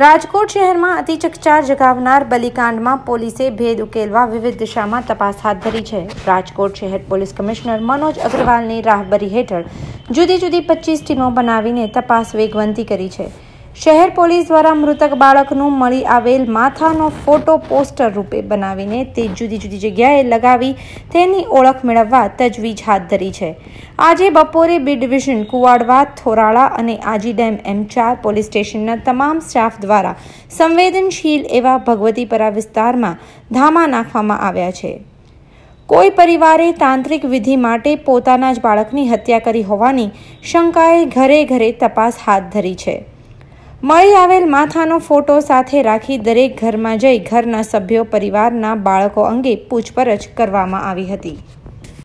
રાજકોટ શહેરમાં અતિચકચાર જગાવનાર બલિકાંડમાં પોલીસે ભેદ ઉકેલવા વિવિધ દિશામાં તપાસ હાથ ધરી છે રાજકોટ શહેર પોલીસ કમિશનર મનોજ અગ્રવાલની રાહબરી હેઠળ જુદી જુદી પચીસ ટીમો બનાવીને તપાસ વેગવંતી કરી છે શહેર પોલીસ દ્વારા મૃતક બાળકનું મળી આવેલ માથાનો ફોટો પોસ્ટર રૂપે બનાવીને તે જુદી જુદી જગ્યાએ લગાવી તેની ઓળખ મેળવવા તજવીજ હાથ ધરી છે આજે બપોરે બી ડિવિઝન કુવાડવા થોરાળા અને આજી ડેમ એમ ચાર પોલીસ સ્ટેશનના તમામ સ્ટાફ દ્વારા સંવેદનશીલ એવા ભગવતીપરા વિસ્તારમાં ધામા નાખવામાં આવ્યા છે કોઈ પરિવારે તાંત્રિક વિધિ માટે પોતાના જ બાળકની હત્યા કરી હોવાની શંકાએ ઘરે ઘરે તપાસ હાથ ધરી છે મળી આવેલ માથાનો ફોટો સાથે રાખી દરેક ઘરમાં જઈ ઘરના સભ્યો પરિવારના બાળકો અંગે પૂછપરછ કરવામાં આવી હતી